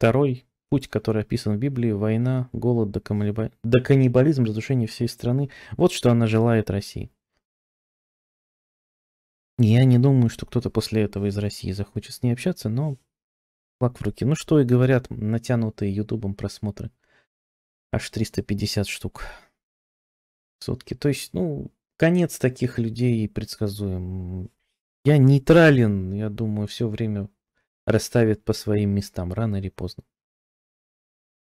Второй путь, который описан в Библии, война, голод, до каннибализм, разрушение всей страны. Вот что она желает России. Я не думаю, что кто-то после этого из России захочет с ней общаться, но флаг в руки. Ну что и говорят натянутые ютубом просмотры. Аж 350 штук в сутки. То есть, ну, конец таких людей предсказуем. Я нейтрален, я думаю, все время расставят по своим местам рано или поздно.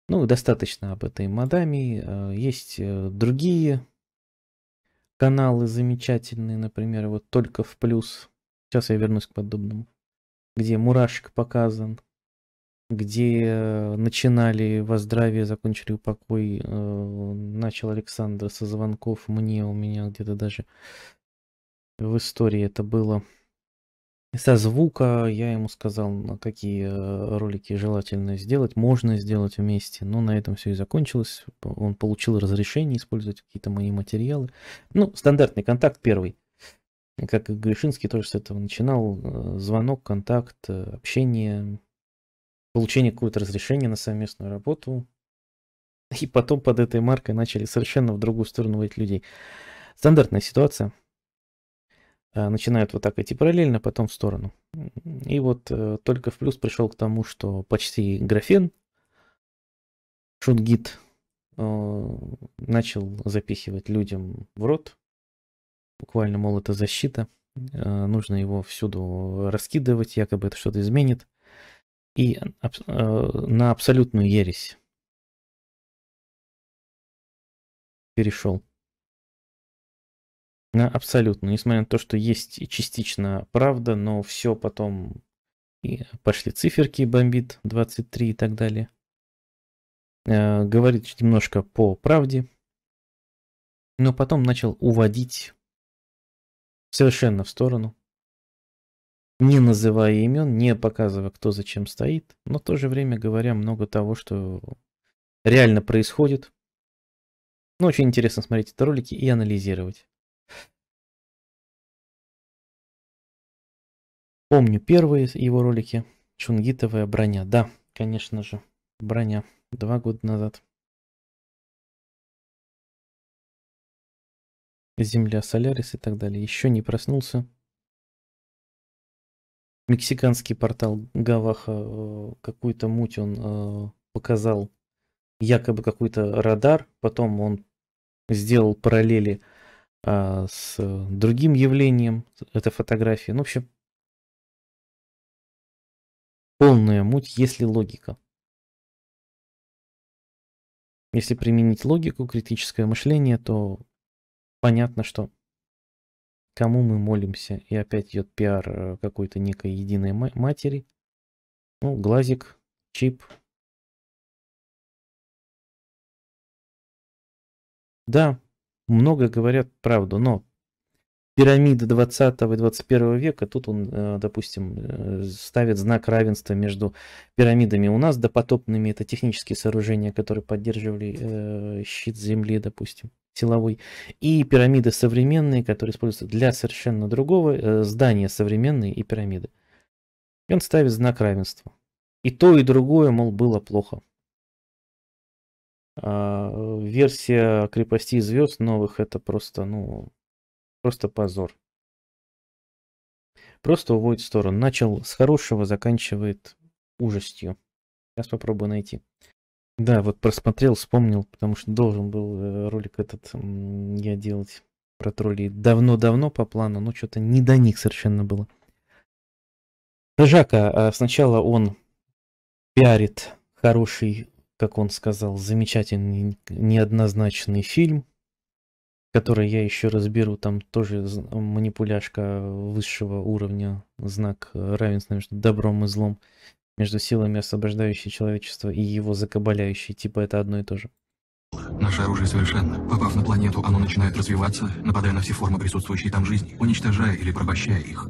Ну, достаточно об этой мадаме. Э, есть э, другие каналы замечательные, например, вот только в плюс. Сейчас я вернусь к подобному. Где мурашек показан, где э, начинали во здравие, закончили упокой. Начал Александр со звонков мне, у меня где-то даже в истории это было. Со звука я ему сказал, какие э, ролики желательно сделать, можно сделать вместе, но на этом все и закончилось. Он получил разрешение использовать какие-то мои материалы. Ну, стандартный контакт первый. Как и Гришинский тоже с этого начинал. Э, звонок, контакт, э, общение, получение какого-то разрешения на совместную работу. И потом под этой маркой начали совершенно в другую сторону войти людей. Стандартная ситуация. Э, начинают вот так идти параллельно, потом в сторону. И вот э, только в плюс пришел к тому, что почти графен, шутгит, э, начал запихивать людям в рот, буквально, мол, это защита, нужно его всюду раскидывать, якобы это что-то изменит, и на абсолютную ересь перешел. Абсолютно. Несмотря на то, что есть частично правда, но все потом и пошли циферки, бомбит 23 и так далее. Э, говорит немножко по правде, но потом начал уводить совершенно в сторону, не называя имен, не показывая, кто зачем стоит, но в то же время говоря много того, что реально происходит. Ну, очень интересно смотреть эти ролики и анализировать. Помню первые его ролики. Чунгитовая броня. Да, конечно же, броня. Два года назад. Земля, Солярис и так далее. Еще не проснулся. Мексиканский портал Гаваха э, какую-то муть он э, показал якобы какой-то радар, потом он сделал параллели а, с другим явлением, это фотография. Ну, в общем, полная муть, если логика. Если применить логику, критическое мышление, то понятно, что кому мы молимся. И опять идет пиар э, какой-то некой единой матери. Ну, глазик, чип. Да, много говорят правду, но пирамида 20 и 21 века, тут он, э, допустим, э, ставит знак равенства между пирамидами у нас допотопными, это технические сооружения, которые поддерживали э, щит земли, допустим, силовой, и пирамиды современные, которые используются для совершенно другого, здания современные и пирамиды. И он ставит знак равенства. И то, и другое, мол, было плохо. А, версия крепостей звезд новых это просто, ну, просто позор. Просто уводит в сторону. Начал с хорошего, заканчивает ужастью. Сейчас попробую найти. Да, вот просмотрел, вспомнил, потому что должен был э, ролик этот я делать про троллей давно-давно по плану, но что-то не до них совершенно было. Рыжака, а, сначала он пиарит хороший, как он сказал, замечательный, неоднозначный фильм, который я еще разберу, там тоже манипуляшка высшего уровня, знак равенства между добром и злом, между силами, освобождающей человечество и его закабаляющей, типа это одно и то же. Наше оружие совершенно. Попав на планету, оно начинает развиваться, нападая на все формы присутствующей там жизни, уничтожая или порабощая их.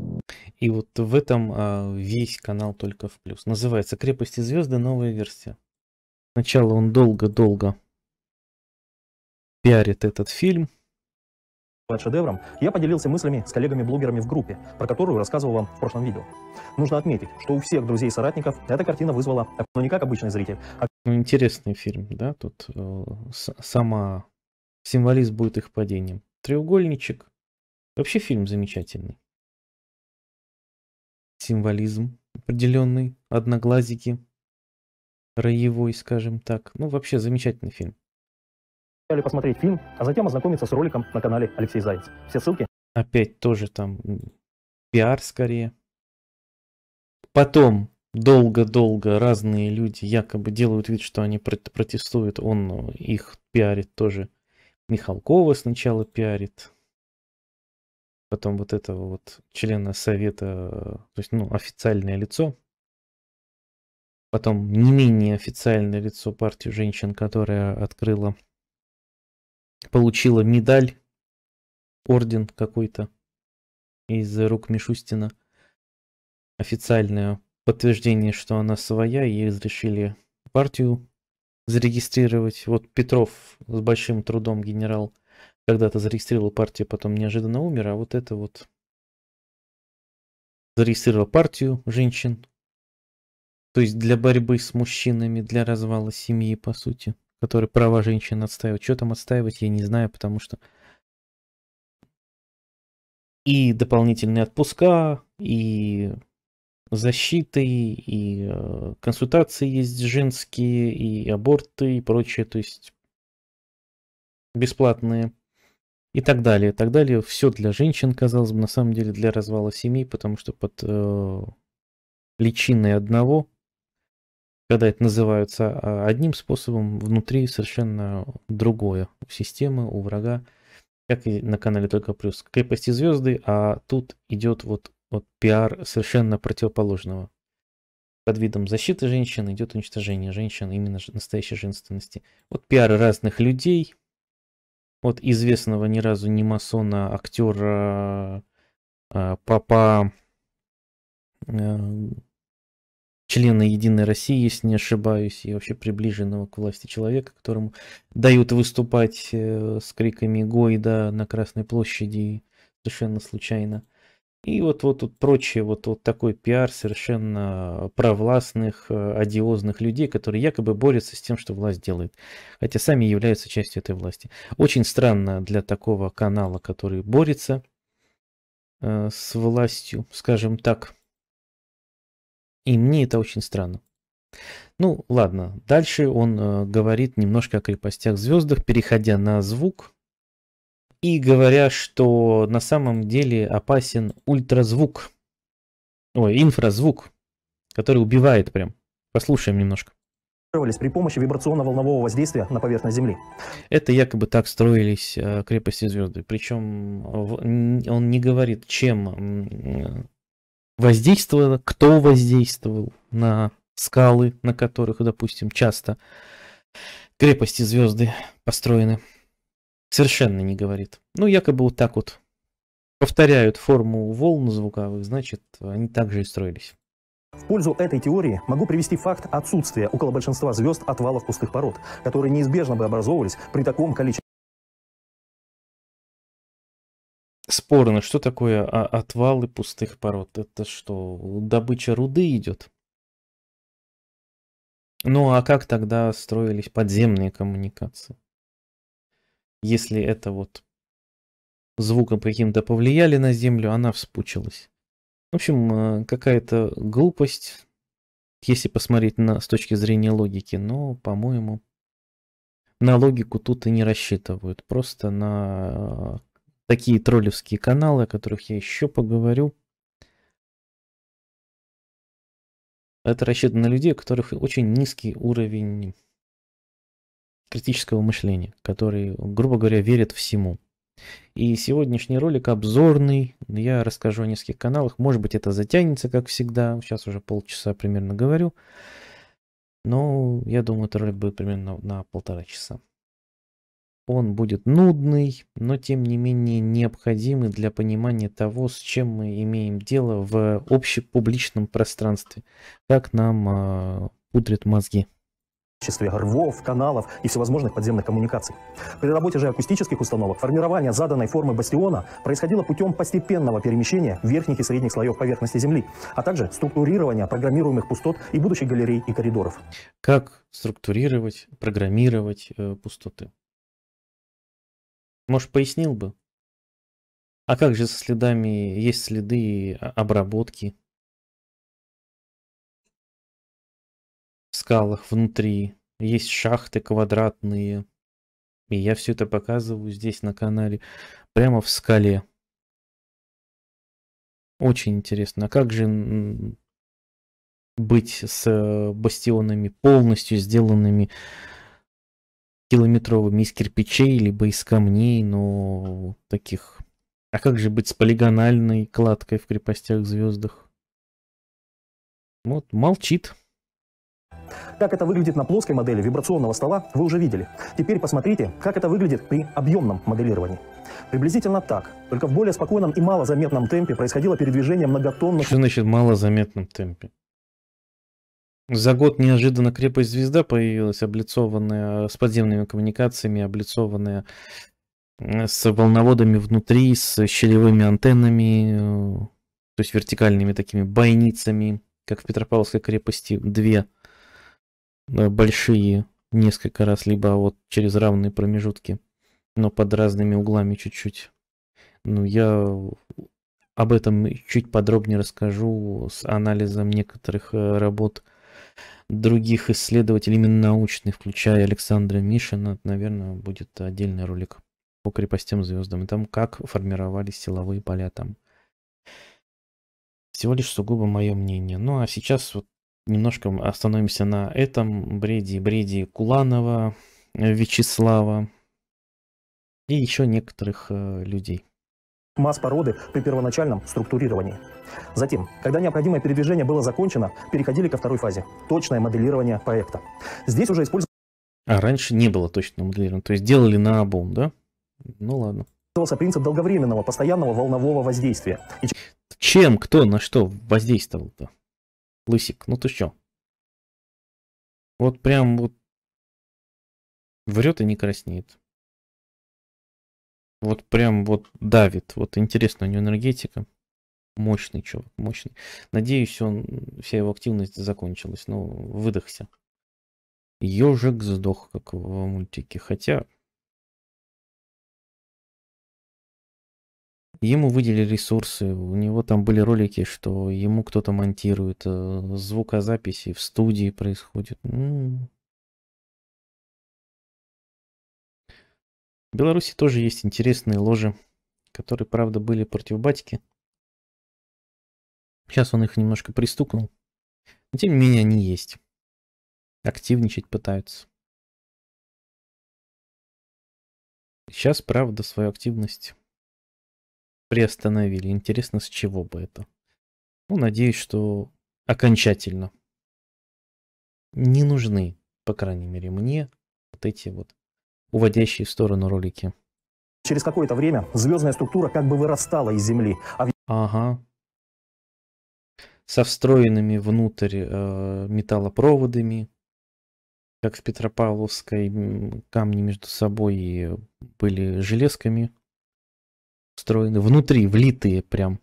И вот в этом а, весь канал только в плюс. Называется «Крепости звезды. Новая версия». Сначала он долго-долго пиарит этот фильм, под шедевром, я поделился мыслями с коллегами-блогерами в группе, про которую рассказывал вам в прошлом видео. Нужно отметить, что у всех друзей и соратников эта картина вызвала, но ну, не как обычный зритель, а... Ну, интересный фильм, да, тут э, сама символизм будет их падением. Треугольничек. Вообще фильм замечательный. Символизм определенный, одноглазики, роевой, скажем так. Ну, вообще замечательный фильм. Или посмотреть фильм, а затем ознакомиться с роликом на канале Алексей Заяц. Все ссылки. Опять тоже там пиар скорее. Потом долго-долго разные люди якобы делают вид, что они протестуют. Он э, их пиарит тоже. Михалкова сначала пиарит. Потом вот этого вот члена совета, э, то есть, ну, официальное лицо. Потом не менее официальное лицо партии женщин, которая открыла получила медаль, орден какой-то из рук Мишустина, официальное подтверждение, что она своя, ей разрешили партию зарегистрировать. Вот Петров с большим трудом генерал когда-то зарегистрировал партию, а потом неожиданно умер, а вот это вот зарегистрировал партию женщин, то есть для борьбы с мужчинами, для развала семьи, по сути который права женщин отстаивает. Что там отстаивать, я не знаю, потому что и дополнительные отпуска, и защиты, и э, консультации есть женские, и аборты, и прочее, то есть бесплатные, и так далее, и так далее. Все для женщин, казалось бы, на самом деле для развала семей, потому что под э, личиной одного когда это называется а одним способом, внутри совершенно другое. У системы, у врага, как и на канале только плюс. Крепости звезды, а тут идет вот, вот пиар совершенно противоположного. Под видом защиты женщины идет уничтожение женщин, именно настоящей женственности. Вот пиар разных людей, вот известного ни разу не масона, актера, а, папа, э, члена Единой России, если не ошибаюсь, и вообще приближенного к власти человека, которому дают выступать э, с криками Гойда на Красной площади совершенно случайно. И вот, вот тут прочее, вот, вот такой пиар совершенно провластных, э, одиозных людей, которые якобы борются с тем, что власть делает, хотя сами являются частью этой власти. Очень странно для такого канала, который борется э, с властью, скажем так. И мне это очень странно. Ну, ладно. Дальше он э, говорит немножко о крепостях звездах, переходя на звук. И говоря, что на самом деле опасен ультразвук. Ой, инфразвук, который убивает прям. Послушаем немножко при помощи вибрационно-волнового воздействия на поверхность Земли. Это якобы так строились э, крепости звезды. Причем э, он не говорит, чем воздействовало, кто воздействовал на скалы, на которых, допустим, часто крепости звезды построены. Совершенно не говорит. Ну, якобы вот так вот повторяют форму волн звуковых, значит, они также и строились. В пользу этой теории могу привести факт отсутствия около большинства звезд отвалов пустых пород, которые неизбежно бы образовывались при таком количестве спорно, что такое отвалы пустых пород? Это что, добыча руды идет? Ну а как тогда строились подземные коммуникации? Если это вот звуком каким-то повлияли на землю, она вспучилась. В общем, э, какая-то глупость, если посмотреть на, с точки зрения логики, но, по-моему, на логику тут и не рассчитывают, просто на такие троллевские каналы, о которых я еще поговорю. Это рассчитано на людей, у которых очень низкий уровень критического мышления, которые, грубо говоря, верят всему. И сегодняшний ролик обзорный, я расскажу о нескольких каналах, может быть это затянется, как всегда, сейчас уже полчаса примерно говорю, но я думаю, этот ролик будет примерно на полтора часа. Он будет нудный, но тем не менее необходимый для понимания того, с чем мы имеем дело в общепубличном пространстве, как нам э, пудрят мозги количестве рвов, каналов и всевозможных подземных коммуникаций. При работе же акустических установок формирование заданной формы бастиона происходило путем постепенного перемещения верхних и средних слоев поверхности Земли, а также структурирования программируемых пустот и будущих галерей и коридоров. Как структурировать, программировать э, пустоты? Может, пояснил бы? А как же со следами, есть следы обработки? В скалах внутри есть шахты квадратные. И я все это показываю здесь на канале, прямо в скале. Очень интересно, а как же быть с э, бастионами полностью сделанными километровыми из кирпичей, либо из камней, но таких... А как же быть с полигональной кладкой в крепостях звездах? Вот, молчит. Как это выглядит на плоской модели вибрационного стола, вы уже видели. Теперь посмотрите, как это выглядит при объемном моделировании. Приблизительно так, только в более спокойном и малозаметном темпе происходило передвижение многотонных... Что значит малозаметном темпе? За год неожиданно крепость звезда появилась, облицованная э, с подземными коммуникациями, облицованная э, с волноводами внутри, с щелевыми антеннами, э, то есть вертикальными такими бойницами, как в Петропавловской крепости, две большие несколько раз, либо вот через равные промежутки, но под разными углами чуть-чуть. Ну, я об этом чуть подробнее расскажу с анализом некоторых работ других исследователей, именно научных, включая Александра Мишина, ну, наверное, будет отдельный ролик по крепостям звездам. И там как формировались силовые поля там. Всего лишь сугубо мое мнение. Ну а сейчас вот немножко остановимся на этом бреде, бреде Куланова, Вячеслава и еще некоторых э, людей масс породы при первоначальном структурировании. Затем, когда необходимое передвижение было закончено, переходили ко второй фазе – точное моделирование проекта. Здесь уже использовался... А раньше не было точного моделирования, то есть делали на обум, да? Ну ладно. Использовался принцип долговременного, постоянного волнового воздействия. И... Чем, кто, на что воздействовал-то? Лысик, ну ты что? Вот прям вот врет и не краснеет. Вот прям вот давит. Вот интересно, у него энергетика. Мощный чувак, мощный. Надеюсь, он, вся его активность закончилась. Ну, выдохся. Ежик сдох, как в мультике. Хотя... Ему выделили ресурсы, у него там были ролики, что ему кто-то монтирует, э, звукозаписи в студии происходит. Ну, В Беларуси тоже есть интересные ложи, которые, правда, были против Батики. Сейчас он их немножко пристукнул. Но тем не менее они есть. Активничать пытаются. Сейчас, правда, свою активность приостановили. Интересно, с чего бы это? Ну, надеюсь, что окончательно. Не нужны, по крайней мере, мне вот эти вот уводящие в сторону ролики. Через какое-то время звездная структура как бы вырастала из Земли. А... Ага. Со встроенными внутрь э, металлопроводами, как в Петропавловской, камни между собой были железками встроены, внутри, влитые прям.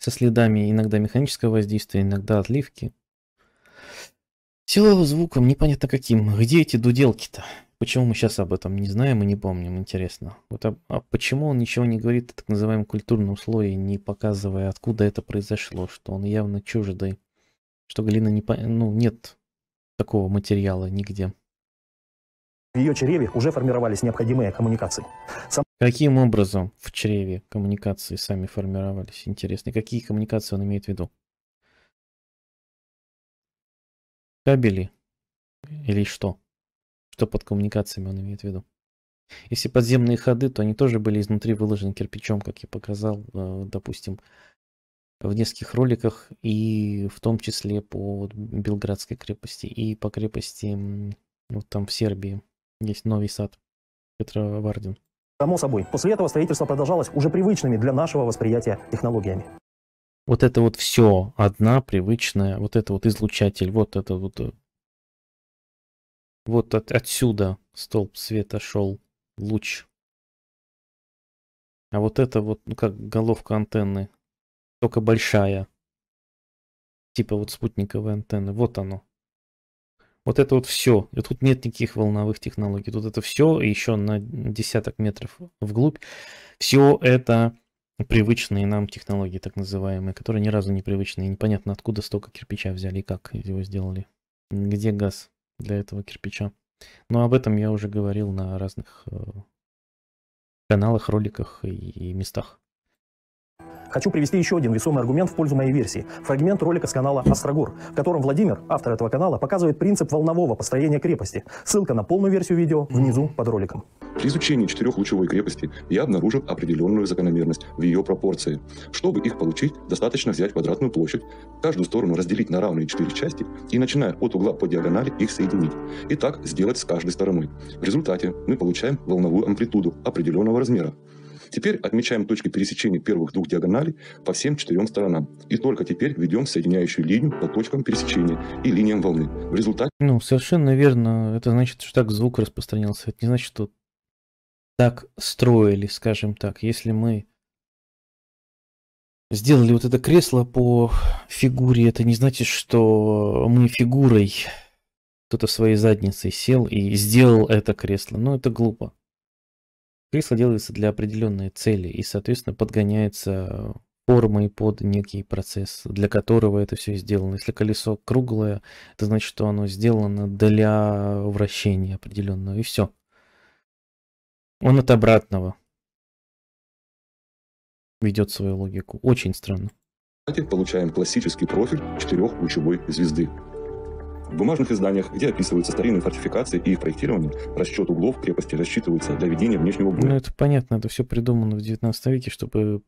Со следами иногда механического воздействия, иногда отливки. Силовым звуком, непонятно каким. Где эти дуделки-то? Почему мы сейчас об этом не знаем и не помним, интересно. Вот а, а почему он ничего не говорит о так называемом культурном слое, не показывая, откуда это произошло, что он явно чуждый, что Галина не по... ну, нет такого материала нигде. В ее чреве уже формировались необходимые коммуникации. Сам... Каким образом в чреве коммуникации сами формировались? Интересно, какие коммуникации он имеет в виду? Кабели. Или что? Что под коммуникациями он имеет в виду? Если подземные ходы, то они тоже были изнутри выложены кирпичом, как я показал, э, допустим, в нескольких роликах, и в том числе по Белградской крепости, и по крепости вот там в Сербии. Есть новый сад Петра Вардин. Само собой. После этого строительство продолжалось уже привычными для нашего восприятия технологиями вот это вот все одна привычная, вот это вот излучатель, вот это вот, э, вот от, отсюда столб света шел луч. А вот это вот, ну как головка антенны, только большая, типа вот спутниковой антенны, вот оно. Вот это вот все. И тут нет никаких волновых технологий. Тут это все еще на десяток метров вглубь. Все это привычные нам технологии, так называемые, которые ни разу не привычные. Непонятно, откуда столько кирпича взяли и как его сделали. Где газ для этого кирпича. Но об этом я уже говорил на разных э, каналах, роликах и местах. Хочу привести еще один весомый аргумент в пользу моей версии. Фрагмент ролика с канала «Острогор», в котором Владимир, автор этого канала, показывает принцип волнового построения крепости. Ссылка на полную версию видео внизу под роликом. При изучении четырехлучевой крепости я обнаружил определенную закономерность в ее пропорции. Чтобы их получить, достаточно взять квадратную площадь, каждую сторону разделить на равные четыре части и, начиная от угла по диагонали, их соединить. И так сделать с каждой стороной. В результате мы получаем волновую амплитуду определенного размера. Теперь отмечаем точки пересечения первых двух диагоналей по всем четырем сторонам. И только теперь ведем соединяющую линию по точкам пересечения и линиям волны. В результате... Ну, совершенно верно. Это значит, что так звук распространялся. Это не значит, что так строили, скажем так. Если мы сделали вот это кресло по фигуре, это не значит, что мы фигурой кто-то своей задницей сел и сделал это кресло. Ну, это глупо. Кресло делается для определенной цели и, соответственно, подгоняется формой под некий процесс, для которого это все сделано. Если колесо круглое, это значит, что оно сделано для вращения определенного, и все. Он от обратного ведет свою логику. Очень странно. Получаем классический профиль четырехлучевой звезды. В бумажных изданиях, где описываются старинные фортификации и их проектирование, расчет углов крепости рассчитывается для ведения внешнего боя. Ну это понятно, это все придумано в 19 веке, чтобы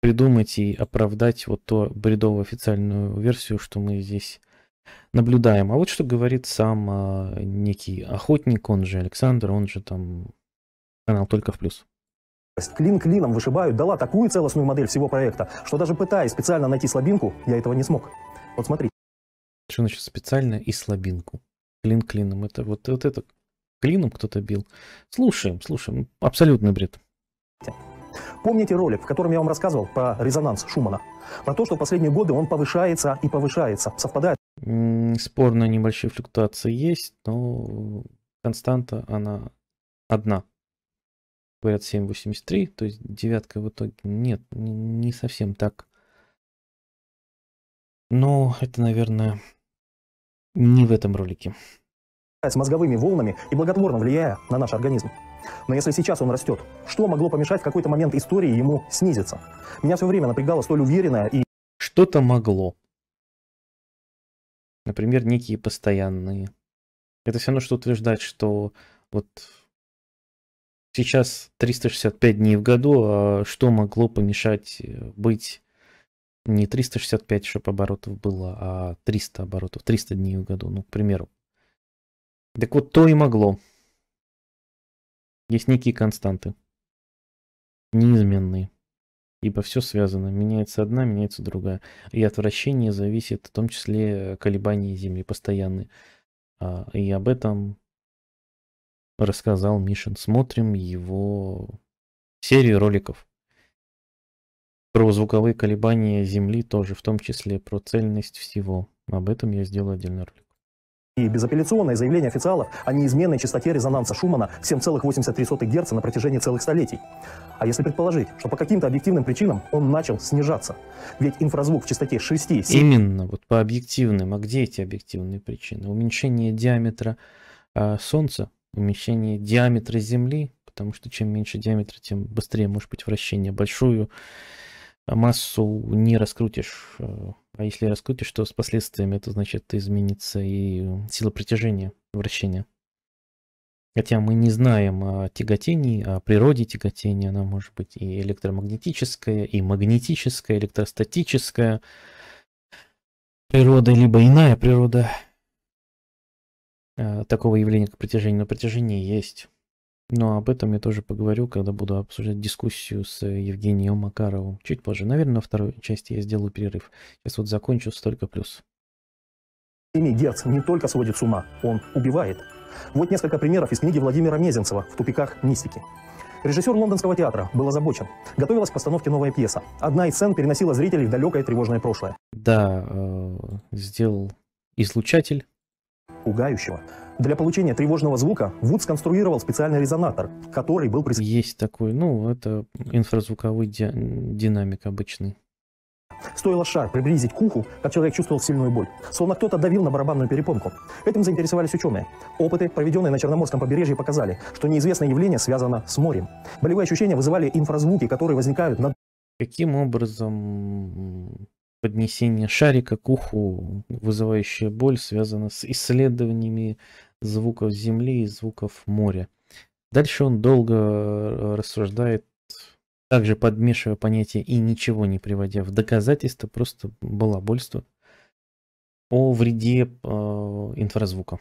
придумать и оправдать вот ту бредовую официальную версию, что мы здесь наблюдаем. А вот что говорит сам а, некий охотник, он же Александр, он же там канал только в плюс. Клин клином вышибают, дала такую целостную модель всего проекта, что даже пытаясь специально найти слабинку, я этого не смог. Вот смотрите. Что значит специально и слабинку? Клин клином. Это вот, вот это клином кто-то бил. Слушаем, слушаем. Абсолютный бред. Помните ролик, в котором я вам рассказывал про резонанс Шумана? Про то, что в последние годы он повышается и повышается. Совпадает? Спорная небольшая флюктуации есть, но константа, она одна. Говорят 7,83, то есть девятка в итоге нет, не совсем так. Но это, наверное, не в этом ролике. С мозговыми волнами и благотворно влияя на наш организм. Но если сейчас он растет, что могло помешать в какой-то момент истории ему снизиться? Меня все время напрягало столь уверенное и... Что-то могло. Например, некие постоянные. Это все равно, что утверждать, что вот сейчас 365 дней в году, а что могло помешать э, быть не 365, чтобы оборотов было, а 300 оборотов, 300 дней в году, ну, к примеру. Так вот, то и могло. Есть некие константы, неизменные, ибо все связано, меняется одна, меняется другая. И от вращения зависит в том числе колебаний Земли постоянные. А, и об этом рассказал Мишин. Смотрим его серию роликов. Про звуковые колебания Земли тоже, в том числе про цельность всего. Об этом я сделаю отдельный ролик. И безапелляционное заявление официалов о неизменной частоте резонанса Шумана в 7,83 Гц на протяжении целых столетий. А если предположить, что по каким-то объективным причинам он начал снижаться? Ведь инфразвук в частоте 6... 7... Именно, вот по объективным. А где эти объективные причины? Уменьшение диаметра э, Солнца, уменьшение диаметра Земли, потому что чем меньше диаметра, тем быстрее может быть вращение. Большую массу не раскрутишь. А если раскрутишь, то с последствиями это значит изменится и сила притяжения, вращения. Хотя мы не знаем о тяготении, о природе тяготения. Она может быть и электромагнетическая, и магнетическая, электростатическая природа, либо иная природа а, такого явления, как притяжение. Но притяжение есть. Но об этом я тоже поговорю, когда буду обсуждать дискуссию с э, Евгением Макаровым. Чуть позже. Наверное, на второй части я сделаю перерыв. Сейчас вот закончу столько плюс. Деться не только сводит с ума, он убивает. Вот несколько примеров из книги Владимира Мезенцева «В тупиках мистики». Режиссер лондонского театра был озабочен. Готовилась к постановке новая пьеса. Одна из сцен переносила зрителей в далекое тревожное прошлое. Да, э, сделал излучатель, пугающего. Для получения тревожного звука Вуд сконструировал специальный резонатор, который был... Прис... Есть такой, ну, это инфразвуковой ди... динамик обычный. Стоило шар приблизить к уху, как человек чувствовал сильную боль, словно кто-то давил на барабанную перепонку. Этим заинтересовались ученые. Опыты, проведенные на Черноморском побережье, показали, что неизвестное явление связано с морем. Болевые ощущения вызывали инфразвуки, которые возникают над... Каким образом поднесение шарика к уху, вызывающая боль, связана с исследованиями звуков земли и звуков моря. Дальше он долго э, рассуждает, также подмешивая понятия и ничего не приводя в доказательство, просто балабольство о вреде э, инфразвука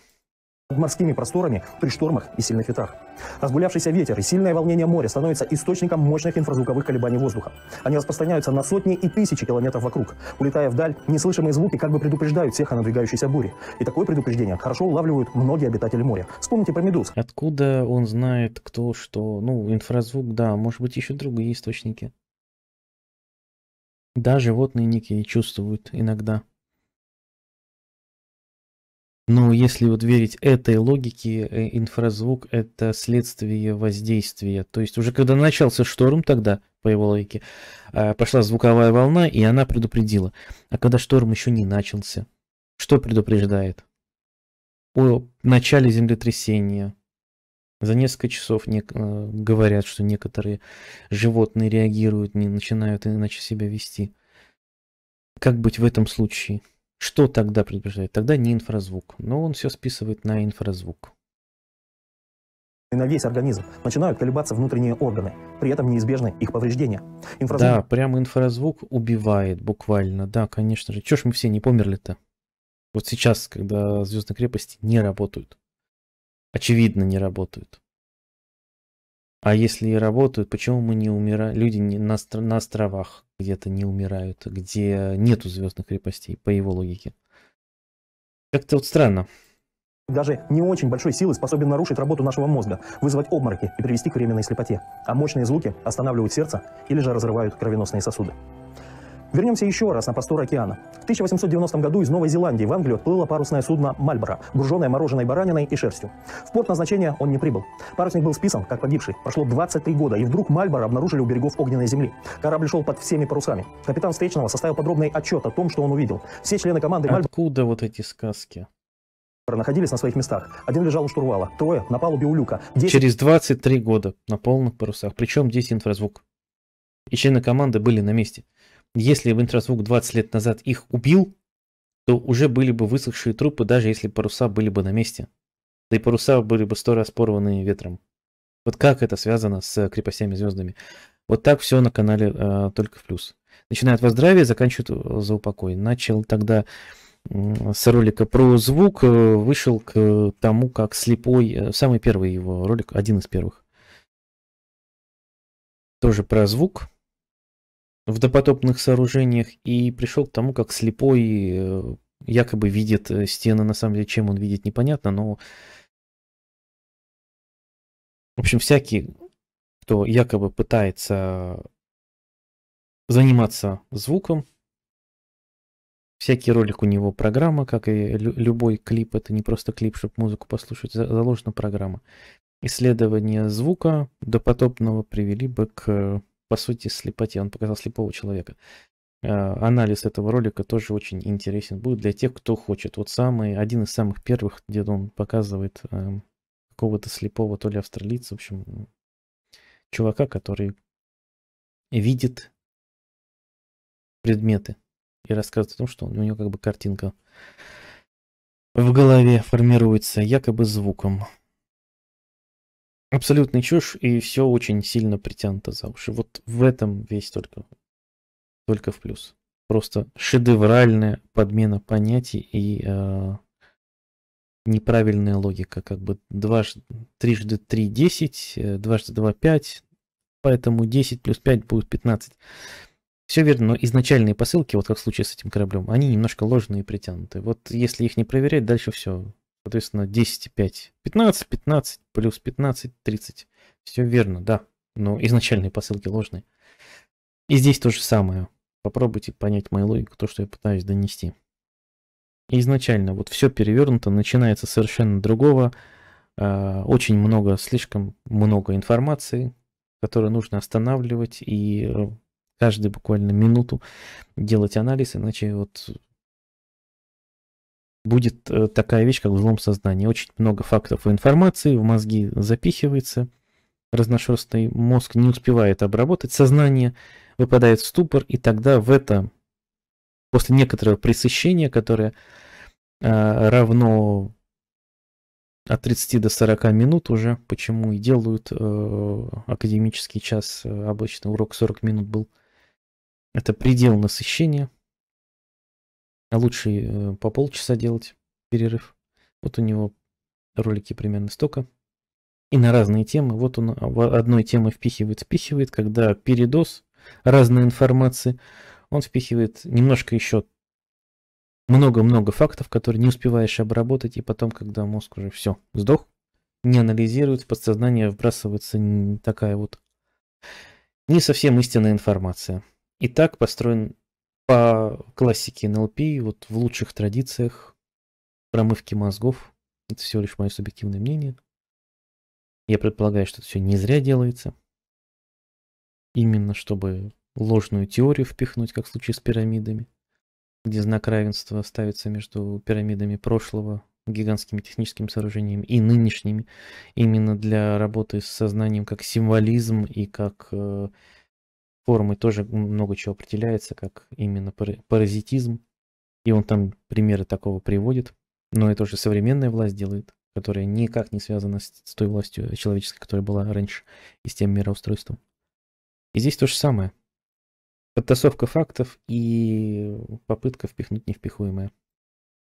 над морскими просторами при штормах и сильных ветрах. Разгулявшийся ветер и сильное волнение моря становятся источником мощных инфразвуковых колебаний воздуха. Они распространяются на сотни и тысячи километров вокруг. Улетая вдаль, неслышимые звуки как бы предупреждают всех о надвигающейся буре. И такое предупреждение хорошо улавливают многие обитатели моря. Вспомните про медуз. Откуда он знает, кто что? Ну, инфразвук, да, может быть, еще другие источники. Да, животные некие чувствуют иногда. Но если вот верить этой логике, э, инфразвук – это следствие воздействия. То есть уже когда начался шторм тогда, по его логике, а, пошла звуковая волна, и она предупредила. А когда шторм еще не начался, что предупреждает? О начале землетрясения. За несколько часов не, э, говорят, что некоторые животные реагируют, не начинают иначе себя вести. Как быть в этом случае? Что тогда предупреждает? Тогда не инфразвук, но он все списывает на инфразвук. И на весь организм начинают колебаться внутренние органы, при этом неизбежны их повреждения. Инфразвук... Да, прям инфразвук убивает буквально, да, конечно же. Чего ж мы все не померли-то? Вот сейчас, когда звездные крепости не работают. Очевидно, не работают. А если и работают, почему мы не умираем? Люди не, на, на островах где-то не умирают, где нету звездных крепостей, по его логике. Как-то вот странно. Даже не очень большой силы способен нарушить работу нашего мозга, вызвать обмороки и привести к временной слепоте. А мощные звуки останавливают сердце или же разрывают кровеносные сосуды. Вернемся еще раз на простор океана. В 1890 году из Новой Зеландии в Англию отплыло парусное судно «Мальборо», груженное мороженой бараниной и шерстью. В порт назначения он не прибыл. Парусник был списан, как погибший. Прошло 23 года, и вдруг «Мальборо» обнаружили у берегов огненной земли. Корабль шел под всеми парусами. Капитан встречного составил подробный отчет о том, что он увидел. Все члены команды «Мальборо» Откуда вот эти сказки? находились на своих местах. Один лежал у штурвала, трое на палубе у люка. 10... Через 23 года на полных парусах, причем здесь инфразвук. И члены команды были на месте. Если бы инфразвук 20 лет назад их убил, то уже были бы высохшие трупы, даже если паруса были бы на месте. Да и паруса были бы сто раз порваны ветром. Вот как это связано с э, крепостями звездами? Вот так все на канале э, только в плюс. Начинают во здравие, заканчивает э, за упокой. Начал тогда с ролика про звук, э, вышел к тому, как слепой, самый первый его ролик, один из первых. Тоже про звук, в допотопных сооружениях и пришел к тому, как слепой э, якобы видит э, стены, на самом деле чем он видит непонятно, но в общем всякий, кто якобы пытается заниматься звуком, всякий ролик у него программа, как и любой клип, это не просто клип, чтобы музыку послушать, заложена программа. Исследование звука допотопного привели бы к по сути, слепоте. Он показал слепого человека. А, анализ этого ролика тоже очень интересен будет для тех, кто хочет. Вот самый, один из самых первых, где он показывает а, какого-то слепого, то ли австралийца, в общем, чувака, который видит предметы и рассказывает о том, что у него как бы картинка в голове формируется якобы звуком абсолютный чушь, и все очень сильно притянуто за уши. Вот в этом весь только, только в плюс. Просто шедевральная подмена понятий и э, неправильная логика. Как бы дважды, трижды три – десять, э, дважды два – пять, поэтому десять плюс пять будет пятнадцать. Все верно, но изначальные посылки, вот как в случае с этим кораблем, они немножко ложные и притянутые. Вот если их не проверять, дальше все Соответственно, 10 и 5. 15, 15, плюс 15, 30. Все верно, да. Но изначальные посылки ложные. И здесь то же самое. Попробуйте понять мою логику, то, что я пытаюсь донести. Изначально вот все перевернуто, начинается совершенно другого. А, очень много, слишком много информации, которую нужно останавливать и каждую буквально минуту делать анализ, иначе вот будет э, такая вещь, как взлом сознания. Очень много фактов и информации в мозги запихивается, разношерстный мозг не успевает обработать, сознание выпадает в ступор, и тогда в это, после некоторого пресыщения, которое э, равно от 30 до 40 минут уже, почему и делают э, академический час, э, обычно урок 40 минут был, это предел насыщения, а лучше э, по полчаса делать перерыв. Вот у него ролики примерно столько. И на разные темы. Вот он а, одной темы впихивает-впихивает, когда передоз разной информации. Он впихивает немножко еще много-много фактов, которые не успеваешь обработать, и потом, когда мозг уже все, сдох, не анализирует, в подсознание вбрасывается такая вот не совсем истинная информация. И так построен по классике НЛП, вот в лучших традициях промывки мозгов. Это всего лишь мое субъективное мнение. Я предполагаю, что это все не зря делается. Именно чтобы ложную теорию впихнуть, как в случае с пирамидами, где знак равенства ставится между пирамидами прошлого, гигантскими техническими сооружениями и нынешними, именно для работы с сознанием как символизм и как э, Форумы тоже много чего определяется, как именно паразитизм. И он там примеры такого приводит. Но это уже современная власть делает, которая никак не связана с, с той властью человеческой, которая была раньше, и с тем мироустройством. И здесь то же самое. Подтасовка фактов и попытка впихнуть невпихуемое.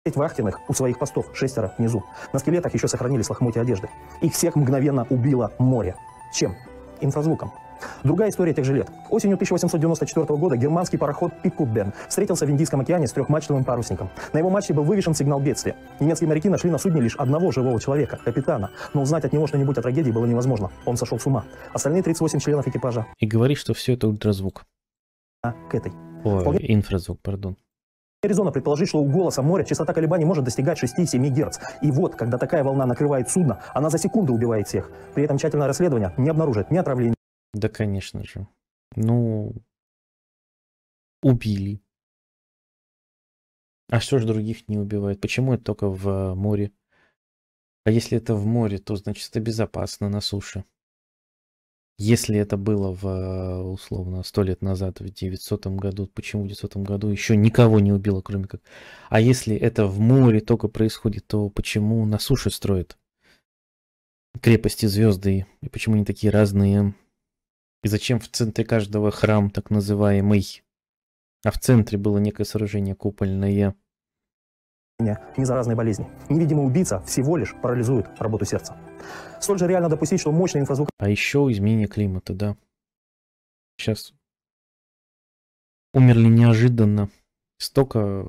Пять вахтенных у своих постов, шестеро внизу. На скелетах еще сохранились лохмотья одежды. Их всех мгновенно убило море. Чем? Инфразвуком. Другая история тех же лет. Осенью 1894 года германский пароход Пикуберн встретился в Индийском океане с трехмачтовым парусником. На его мачте был вывешен сигнал бедствия. Немецкие моряки нашли на судне лишь одного живого человека, капитана, но узнать от него что-нибудь о трагедии было невозможно. Он сошел с ума. Остальные 38 членов экипажа. И говорит, что все это ультразвук. А, к этой. О, Вполне... инфразвук, пардон. Резона предположить, что у голоса моря частота колебаний может достигать 6-7 Гц. И вот, когда такая волна накрывает судно, она за секунду убивает всех. При этом тщательное расследование не обнаружит ни отравления, да, конечно же. Ну, убили. А что ж других не убивают? Почему это только в море? А если это в море, то значит это безопасно на суше. Если это было в, условно, сто лет назад, в 900 году, почему в 900 году еще никого не убило, кроме как... А если это в море только происходит, то почему на суше строят крепости звезды? И почему они такие разные? И зачем в центре каждого храм так называемый? А в центре было некое сооружение купольное. Не заразной болезни. Невидимый убийца всего лишь парализует работу сердца. Столь же реально допустить, что мощный инфразвук... А еще изменение климата, да. Сейчас умерли неожиданно. Столько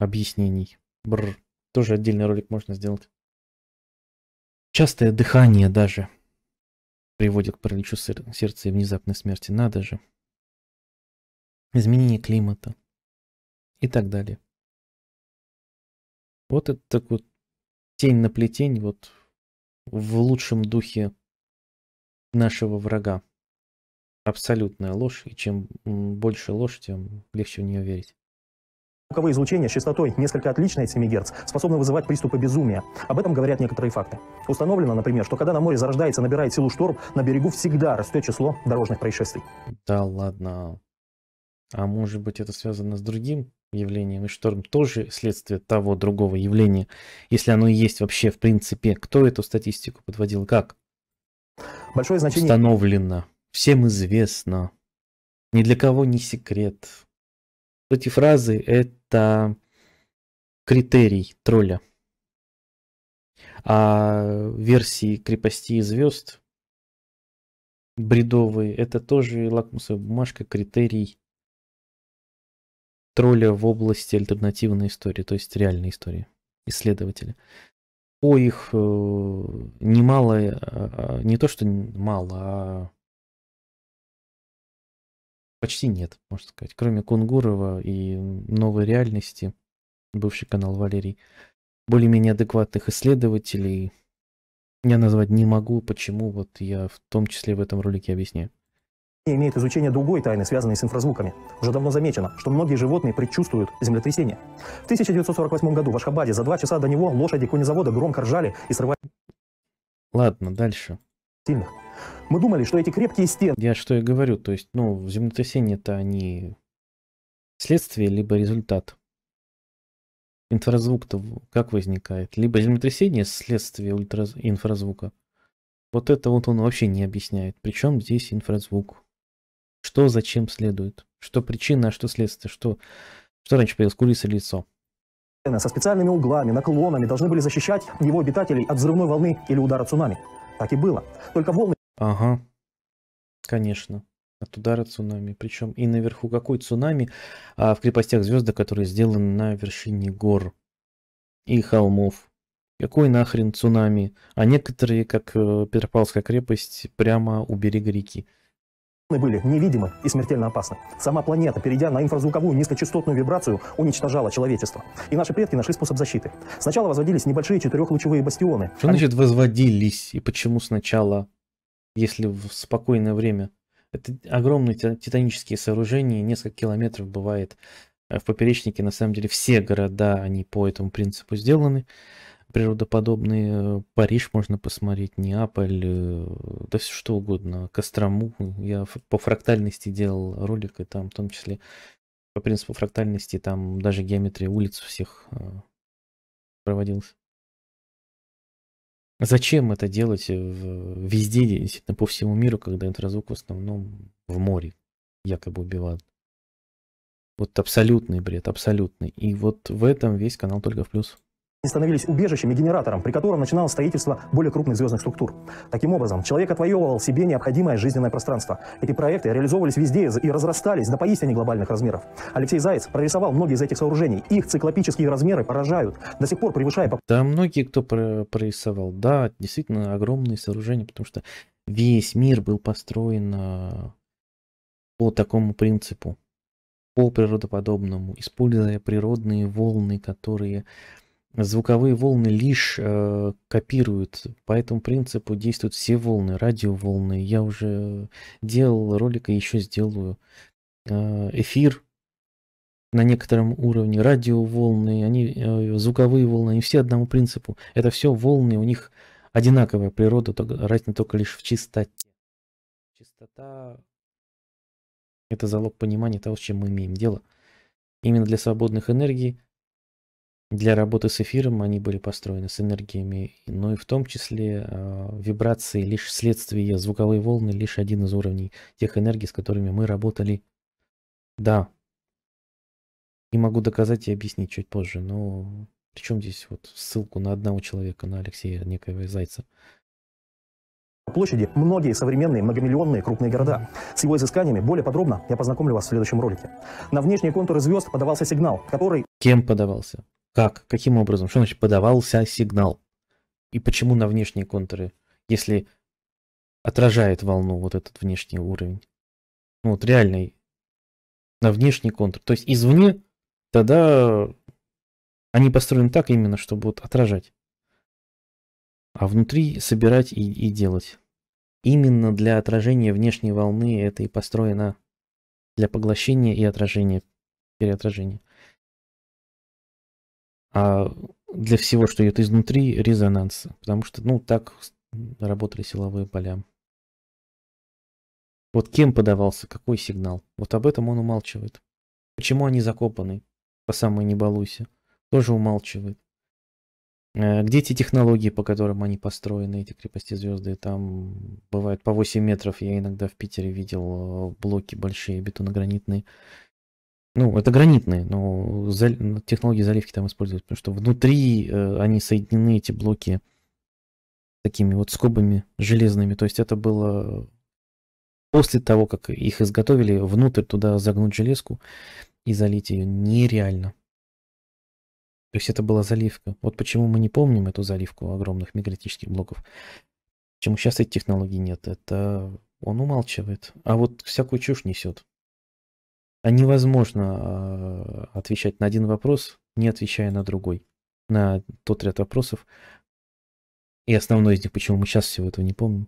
объяснений. Бррр. Тоже отдельный ролик можно сделать. Частое дыхание даже приводит к параличу сердца и внезапной смерти. Надо же. Изменение климата и так далее. Вот это так вот тень на плетень, вот в лучшем духе нашего врага. Абсолютная ложь, и чем больше ложь, тем легче в нее верить. Звуковое излучение с частотой несколько отличной от 7 Гц способно вызывать приступы безумия. Об этом говорят некоторые факты. Установлено, например, что когда на море зарождается и набирает силу шторм, на берегу всегда растет число дорожных происшествий. Да ладно. А может быть это связано с другим явлением? И шторм тоже следствие того другого явления? Если оно и есть вообще в принципе, кто эту статистику подводил? Как? Большое значение... Установлено. Всем известно. Ни для кого не секрет. Эти фразы — это это критерий тролля. А версии крепостей звезд бредовые, это тоже лакмусовая бумажка, критерий тролля в области альтернативной истории, то есть реальной истории, исследователя. По их э, немало, а, а, не то что мало, а почти нет, можно сказать. Кроме Кунгурова и новой реальности, бывший канал Валерий, более-менее адекватных исследователей я назвать не могу, почему вот я в том числе в этом ролике объясняю имеет изучение другой тайны, связанной с инфразвуками. Уже давно замечено, что многие животные предчувствуют землетрясение. В 1948 году в Ашхабаде за два часа до него лошади конезавода громко ржали и срывали... Ладно, дальше. Сильных. Мы думали, что эти крепкие стены... Я что и говорю, то есть, ну, землетрясение это они следствие, либо результат. Инфразвук-то как возникает? Либо землетрясение следствие ультраз... инфразвука. Вот это вот он вообще не объясняет. Причем здесь инфразвук? Что зачем следует? Что причина, а что следствие? Что, что раньше появилось, курица или со специальными углами, наклонами должны были защищать его обитателей от взрывной волны или удара цунами. Так и было. Только волны Ага, конечно. От удара цунами. Причем и наверху какой цунами, а в крепостях звезды, которые сделаны на вершине гор и холмов. Какой нахрен цунами? А некоторые, как э, Петропавловская крепость, прямо у берега реки были невидимы и смертельно опасны. Сама планета, перейдя на инфразвуковую низкочастотную вибрацию, уничтожала человечество. И наши предки нашли способ защиты. Сначала возводились небольшие четырехлучевые бастионы. Что Они... значит возводились и почему сначала если в спокойное время. Это огромные титанические сооружения, несколько километров бывает э, в поперечнике. На самом деле все города, они по этому принципу сделаны. Природоподобные Париж можно посмотреть, Неаполь, э, да все что угодно, Кострому. Я по фрактальности делал ролик, и там в том числе по принципу фрактальности, там даже геометрия улиц всех э, проводилась. Зачем это делать э, в, везде, действительно, по всему миру, когда инфразвук в основном в море якобы убивают? Вот абсолютный бред, абсолютный. И вот в этом весь канал только в плюс. Они становились убежищем и генератором, при котором начиналось строительство более крупных звездных структур. Таким образом, человек отвоевывал себе необходимое жизненное пространство. Эти проекты реализовывались везде и разрастались до поистине глобальных размеров. Алексей Заяц прорисовал многие из этих сооружений. Их циклопические размеры поражают, до сих пор превышая... Да, многие кто прорисовал, да, действительно огромные сооружения, потому что весь мир был построен а, по такому принципу, по природоподобному, используя природные волны, которые Звуковые волны лишь э, копируют, по этому принципу действуют все волны, радиоволны. Я уже делал ролик и еще сделаю. Э, эфир на некотором уровне, радиоволны, они, э, звуковые волны, они все одному принципу. Это все волны, у них одинаковая природа, только, разница только лишь в чистоте. Чистота – это залог понимания того, с чем мы имеем дело. Именно для свободных энергий для работы с эфиром они были построены с энергиями, но и в том числе э, вибрации, лишь следствие звуковой волны, лишь один из уровней тех энергий, с которыми мы работали. Да, не могу доказать и объяснить чуть позже, но причем здесь вот ссылку на одного человека, на Алексея некоего Зайца. По площади многие современные многомиллионные крупные города. С его изысканиями более подробно я познакомлю вас в следующем ролике. На внешние контуры звезд подавался сигнал, который... Кем подавался? Как? Каким образом? Что значит подавался сигнал? И почему на внешние контуры, если отражает волну вот этот внешний уровень? Ну вот реальный, на внешний контур. То есть извне тогда они построены так именно, чтобы вот отражать. А внутри собирать и, и делать. Именно для отражения внешней волны это и построено. Для поглощения и отражения, переотражения а для всего, что идет изнутри, резонанс. Потому что, ну, так работали силовые поля. Вот кем подавался, какой сигнал? Вот об этом он умалчивает. Почему они закопаны по самой небалусе? Тоже умалчивает. Э, где те технологии, по которым они построены, эти крепости звезды? Там бывают по 8 метров. Я иногда в Питере видел э, блоки большие, бетоногранитные. гранитные ну, это гранитные, но зал... технологии заливки там используют, потому что внутри э, они соединены, эти блоки, такими вот скобами железными. То есть это было после того, как их изготовили, внутрь туда загнуть железку и залить ее нереально. То есть это была заливка. Вот почему мы не помним эту заливку огромных мегалитических блоков. Почему сейчас этой технологии нет, это он умалчивает. А вот всякую чушь несет. А невозможно а, отвечать на один вопрос, не отвечая на другой, на тот ряд вопросов. И основной из них, почему мы сейчас всего этого не помним,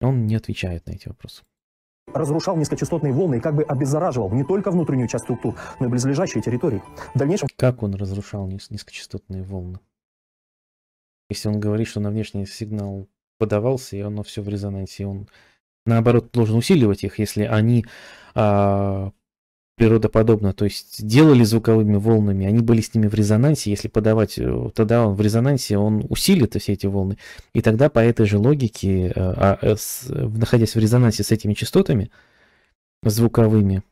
он не отвечает на эти вопросы разрушал низкочастотные волны и как бы обеззараживал не только внутреннюю часть структур, но и близлежащие территории. В дальнейшем... Как он разрушал низкочастотные волны? Если он говорит, что на внешний сигнал подавался, и оно все в резонансе, и он наоборот, должен усиливать их, если они а, природоподобно, то есть делали звуковыми волнами, они были с ними в резонансе, если подавать, э, тогда он в резонансе, он усилит все эти волны, и тогда по этой же логике, э, а, э, с, находясь в резонансе с этими частотами звуковыми,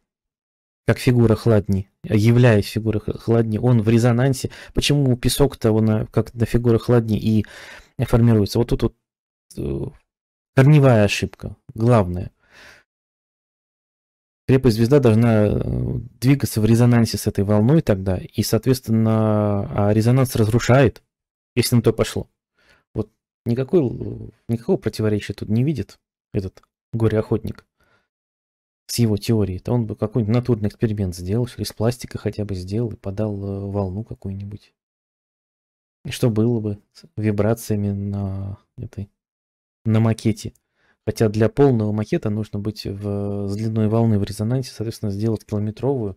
как фигура хладни, являясь фигурой хладни, он в резонансе. Почему песок-то он на, как на фигурах хладни и формируется? Вот тут вот Корневая ошибка, главная. Крепость звезда должна э, двигаться в резонансе с этой волной тогда, и, соответственно, а резонанс разрушает, если на то пошло. Вот никакой, никакого противоречия тут не видит этот горе-охотник с его теорией. То он бы какой-нибудь натурный эксперимент сделал, что из пластика хотя бы сделал и подал э, волну какую-нибудь. И что было бы с вибрациями на этой на макете. Хотя для полного макета нужно быть в, с длиной волны в резонансе, соответственно, сделать километровую.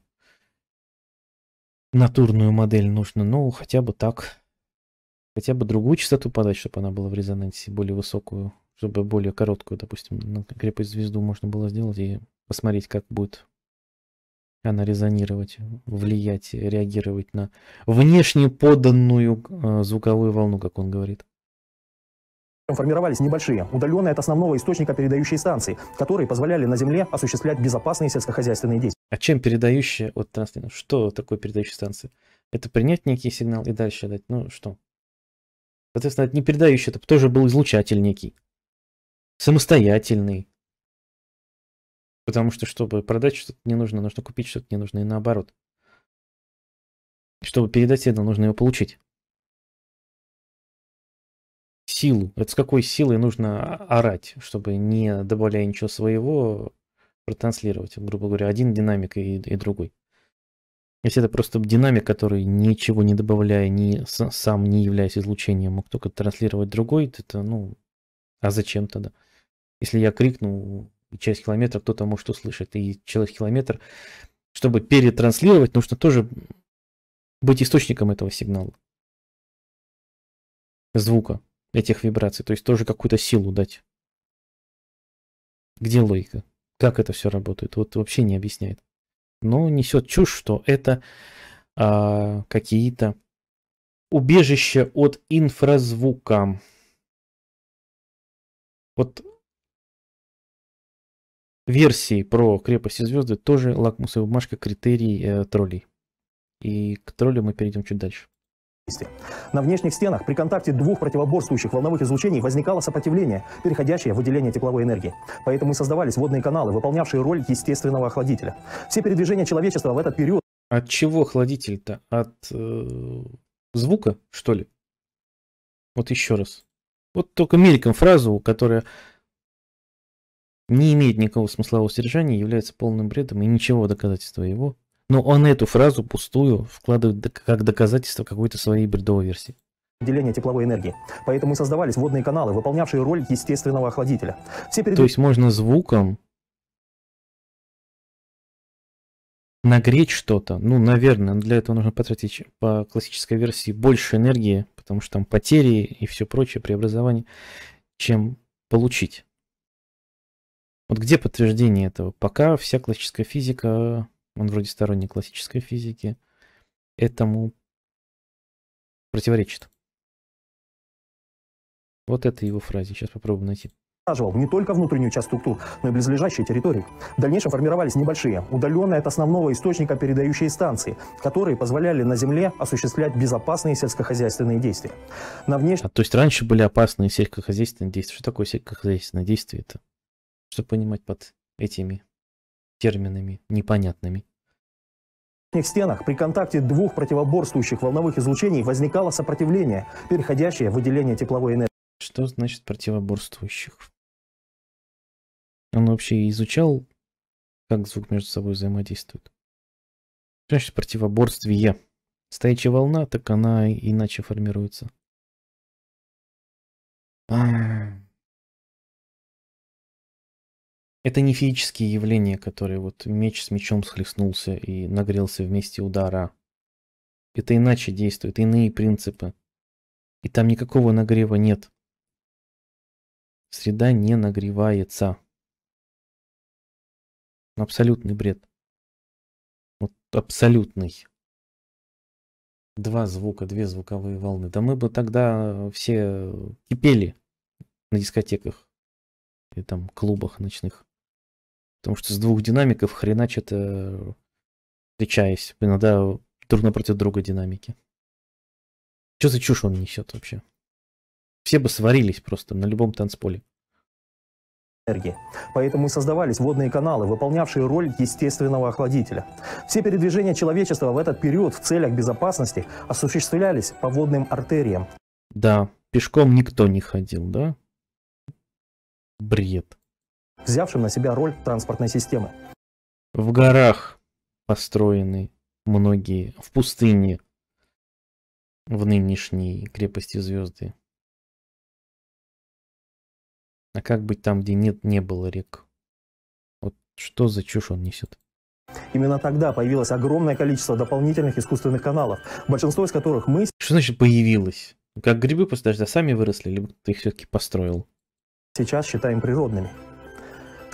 Натурную модель нужно, ну, хотя бы так. Хотя бы другую частоту подать, чтобы она была в резонансе, более высокую, чтобы более короткую, допустим, на крепость звезду можно было сделать и посмотреть, как будет она резонировать, влиять, реагировать на внешне поданную э, звуковую волну, как он говорит. Формировались небольшие, удаленные от основного источника передающие станции, которые позволяли на Земле осуществлять безопасные сельскохозяйственные действия. А чем передающие от транслина? Ну что такое передающая станция? Это принять некий сигнал и дальше дать? Ну что? Соответственно, это не передающий, это тоже был излучатель некий. Самостоятельный. Потому что, чтобы продать что-то не нужно, нужно купить что-то не нужно и наоборот. Чтобы передать сигнал, нужно его получить силу. Это с какой силой нужно орать, чтобы не добавляя ничего своего, протранслировать, грубо говоря, один динамик и, и другой. Если это просто динамик, который ничего не добавляя, не сам не являясь излучением, мог только транслировать другой, то это, ну, а зачем тогда? Если я крикну, через километр кто-то может услышать, и через километр, чтобы перетранслировать, нужно тоже быть источником этого сигнала, звука этих вибраций, то есть тоже какую-то силу дать. Где логика? Как это все работает? Вот вообще не объясняет. Но несет чушь, что это а, какие-то убежища от инфразвука. Вот версии про крепость звезды тоже лакмусовая бумажка критерий э, троллей. И к троллю мы перейдем чуть дальше. На внешних стенах при контакте двух противоборствующих волновых излучений возникало сопротивление, переходящее в выделение тепловой энергии. Поэтому и создавались водные каналы, выполнявшие роль естественного охладителя. Все передвижения человечества в этот период... От чего охладитель-то? От э, звука, что ли? Вот еще раз. Вот только мельком фразу, которая не имеет никакого смыслового содержания, является полным бредом и ничего доказательства его но он эту фразу пустую вкладывает как доказательство какой-то своей бредовой версии Деление тепловой энергии. Поэтому и создавались водные каналы, выполнявшие роль естественного охладителя. Все перед... То есть можно звуком нагреть что-то. Ну, наверное, для этого нужно потратить по классической версии больше энергии, потому что там потери и все прочее, преобразование, чем получить. Вот где подтверждение этого? Пока вся классическая физика он вроде сторонник классической физики, этому противоречит. Вот это его фразе. Сейчас попробую найти омолаживал не только внутреннюю часть структур, но и близлежащие территории. В дальнейшем формировались небольшие, удаленные от основного источника передающие станции, которые позволяли на Земле осуществлять безопасные сельскохозяйственные действия. На внеш... а, то есть раньше были опасные сельскохозяйственные действия. Что такое сельскохозяйственные действия? Это? Что понимать под этими терминами непонятными. В стенах при контакте двух противоборствующих волновых излучений возникало сопротивление, переходящее в выделение тепловой энергии. Что значит противоборствующих? Он вообще изучал, как звук между собой взаимодействует? значит противоборствие? Стоячая волна, так она иначе формируется. А -а -а. Это не физические явления, которые вот меч с мечом схлестнулся и нагрелся вместе удара. Это иначе действует, иные принципы. И там никакого нагрева нет. Среда не нагревается. Абсолютный бред. Вот абсолютный. Два звука, две звуковые волны. Да мы бы тогда все кипели на дискотеках и там клубах ночных. Потому что с двух динамиков хреначит, э, встречаясь. Иногда друг напротив друга динамики. Что за чушь он несет вообще? Все бы сварились просто на любом танцполе Поэтому и создавались водные каналы, выполнявшие роль естественного охладителя. Все передвижения человечества в этот период в целях безопасности осуществлялись по водным артериям. Да, пешком никто не ходил, да? Бред взявшим на себя роль транспортной системы. В горах построены многие, в пустыне, в нынешней крепости звезды. А как быть там, где нет, не было рек? Вот что за чушь он несет? Именно тогда появилось огромное количество дополнительных искусственных каналов, большинство из которых мы... Что значит появилось? Как грибы просто даже сами выросли, либо ты их все-таки построил? Сейчас считаем природными.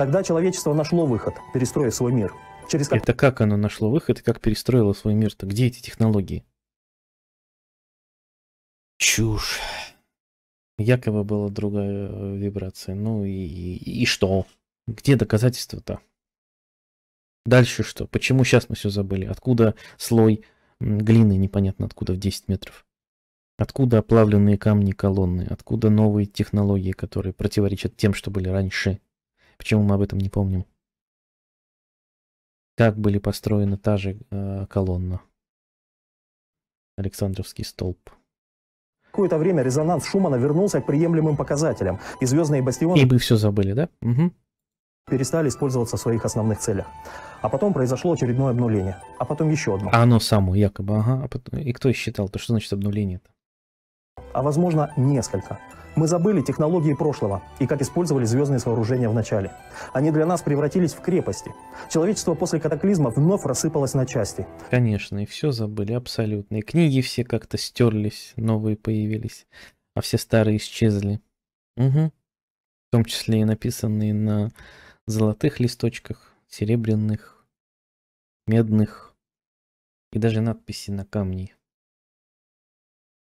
Тогда человечество нашло выход, перестроив свой мир. Через... как? Это как оно нашло выход и как перестроило свой мир-то? Где эти технологии? Чушь. Якобы была другая э, вибрация. Ну и, и, и что? Где доказательства-то? Дальше что? Почему сейчас мы все забыли? Откуда слой глины непонятно откуда в 10 метров? Откуда оплавленные камни колонны? Откуда новые технологии, которые противоречат тем, что были раньше? Почему мы об этом не помним? Как были построены та же э, колонна? Александровский столб. Какое-то время резонанс Шумана вернулся к приемлемым показателям, и звездные бастионы... И мы все забыли, да? Угу. Перестали использоваться в своих основных целях. А потом произошло очередное обнуление. А потом еще одно. А оно само, якобы, ага. А и кто считал? То что значит обнуление-то? а возможно несколько. Мы забыли технологии прошлого и как использовали звездные сооружения в начале. Они для нас превратились в крепости. Человечество после катаклизма вновь рассыпалось на части. Конечно, и все забыли абсолютно. И книги все как-то стерлись, новые появились, а все старые исчезли. Угу. В том числе и написанные на золотых листочках, серебряных, медных и даже надписи на камнях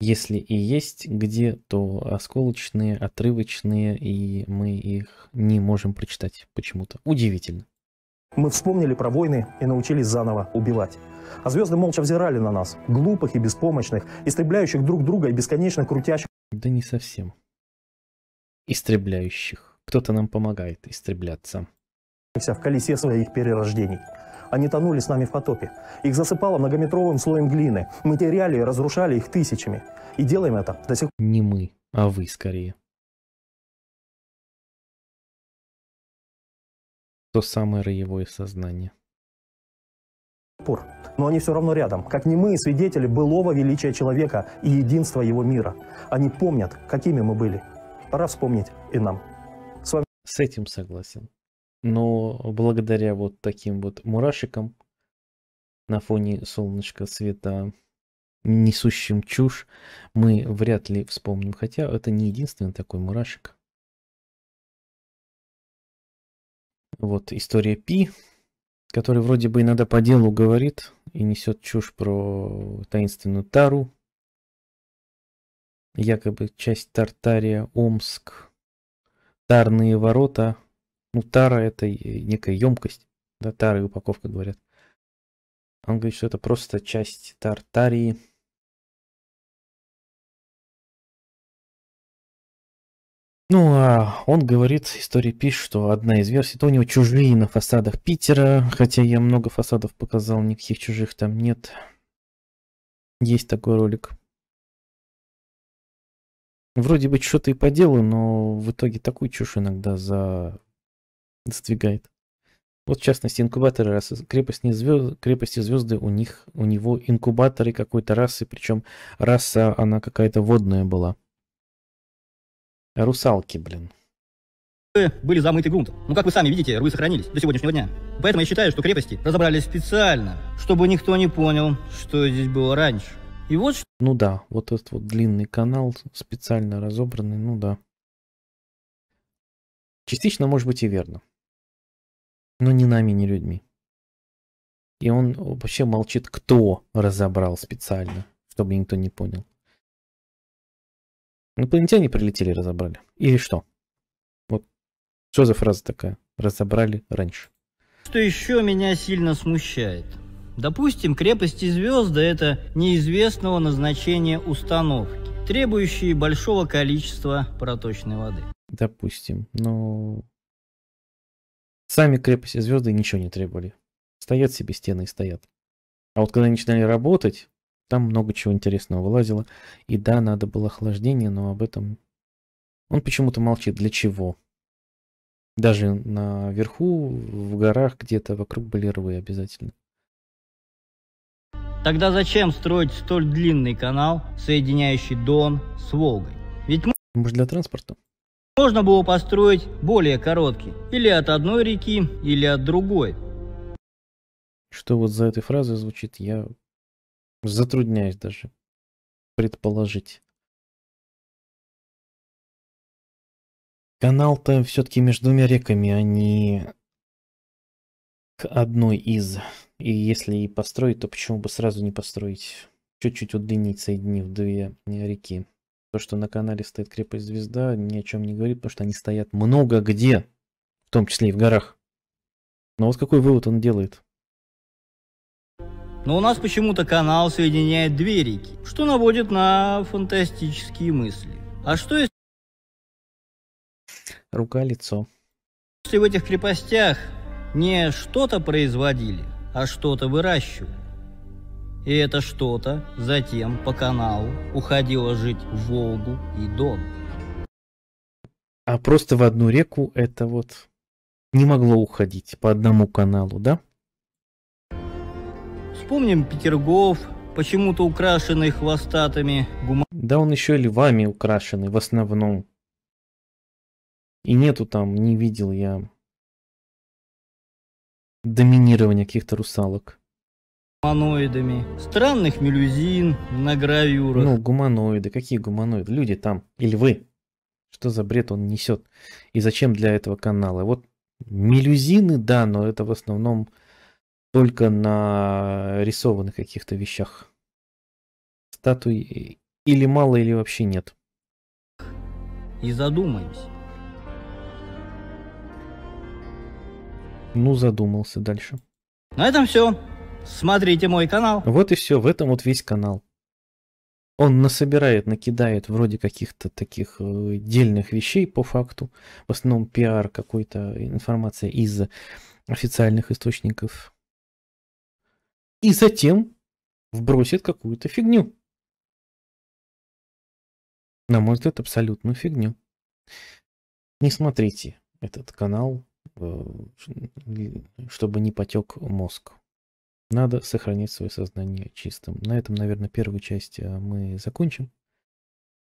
если и есть где, то осколочные, отрывочные, и мы их не можем прочитать почему-то. Удивительно. Мы вспомнили про войны и научились заново убивать. А звезды молча взирали на нас, глупых и беспомощных, истребляющих друг друга и бесконечно крутящих. Да не совсем. Истребляющих. Кто-то нам помогает истребляться. ...в колесе своих перерождений. Они тонули с нами в потопе. Их засыпало многометровым слоем глины. Мы теряли и разрушали их тысячами. И делаем это до сих пор. Не мы, а вы скорее. То самое роевое сознание пор. Но они все равно рядом, как не мы, свидетели былого величия человека и единства его мира. Они помнят, какими мы были. Пора вспомнить и нам. С, вами... С этим согласен. Но благодаря вот таким вот мурашикам на фоне солнышка света несущим чушь, мы вряд ли вспомним. Хотя это не единственный такой мурашек. Вот история Пи, который вроде бы иногда по делу говорит и несет чушь про таинственную Тару. Якобы часть Тартария, Омск, Тарные ворота – ну, тара это некая емкость. Да, тара и упаковка говорят. Он говорит, что это просто часть Тартарии. Ну, а он говорит, история пишет, что одна из версий, то у него чужие на фасадах Питера, хотя я много фасадов показал, никаких чужих там нет. Есть такой ролик. Вроде бы что-то и по делу, но в итоге такую чушь иногда за сдвигает. Вот в частности инкубаторы расы. Крепость звезд, крепости звезды у них, у него инкубаторы какой-то расы, причем раса она какая-то водная была. Русалки, блин. Были замыты грунт. Ну, как вы сами видите, рвы сохранились до сегодняшнего дня. Поэтому я считаю, что крепости разобрали специально, чтобы никто не понял, что здесь было раньше. И вот что... Ну да, вот этот вот длинный канал, специально разобранный, ну да. Частично, может быть, и верно но не нами, не людьми. И он вообще молчит, кто разобрал специально, чтобы никто не понял. Инопланетяне прилетели, разобрали. Или что? Вот что за фраза такая? Разобрали раньше. Что еще меня сильно смущает? Допустим, крепости звезды – это неизвестного назначения установки, требующие большого количества проточной воды. Допустим, но Сами крепости звезды ничего не требовали. Стоят себе стены и стоят. А вот когда они начинали работать, там много чего интересного вылазило. И да, надо было охлаждение, но об этом он почему-то молчит. Для чего? Даже наверху, в горах где-то вокруг были рвы обязательно. Тогда зачем строить столь длинный канал, соединяющий Дон с Волгой? Ведь мы... Может, для транспорта? Можно было построить более короткий, или от одной реки, или от другой. Что вот за этой фразой звучит, я затрудняюсь даже предположить. Канал-то все-таки между двумя реками, а не к одной из. И если и построить, то почему бы сразу не построить? Чуть-чуть удлинить, соединив две реки. То, что на канале стоит крепость звезда, ни о чем не говорит, потому что они стоят много где, в том числе и в горах. Но вот какой вывод он делает? Но у нас почему-то канал соединяет две реки, что наводит на фантастические мысли. А что если... Рука-лицо. Если в этих крепостях не что-то производили, а что-то выращивали? И это что-то затем по каналу уходило жить в Волгу и Дон. А просто в одну реку это вот не могло уходить по одному каналу, да? Вспомним Петергоф, почему-то украшенный хвостатыми гуманами. Да он еще и львами украшенный в основном. И нету там, не видел я доминирования каких-то русалок гуманоидами, странных мелюзин на гравюрах. Ну, гуманоиды, какие гуманоиды? Люди там и львы. Что за бред он несет? И зачем для этого канала? Вот мелюзины, да, но это в основном только на рисованных каких-то вещах. Статуи или мало, или вообще нет. И задумаемся. Ну, задумался дальше. На этом все. Смотрите мой канал. Вот и все, в этом вот весь канал. Он насобирает, накидает вроде каких-то таких э, дельных вещей по факту. В основном пиар какой-то, информация из официальных источников. И затем вбросит какую-то фигню. На мой взгляд, абсолютную фигню. Не смотрите этот канал, э, чтобы не потек мозг. Надо сохранить свое сознание чистым. На этом, наверное, первую часть э, мы закончим.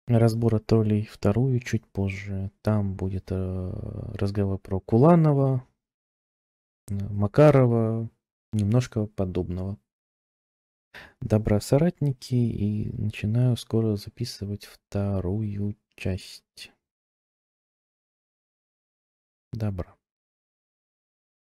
Разбора троллей вторую чуть позже. Там будет э, разговор про Куланова, э, Макарова, немножко подобного. Добра, соратники, и начинаю скоро записывать вторую часть. Добра.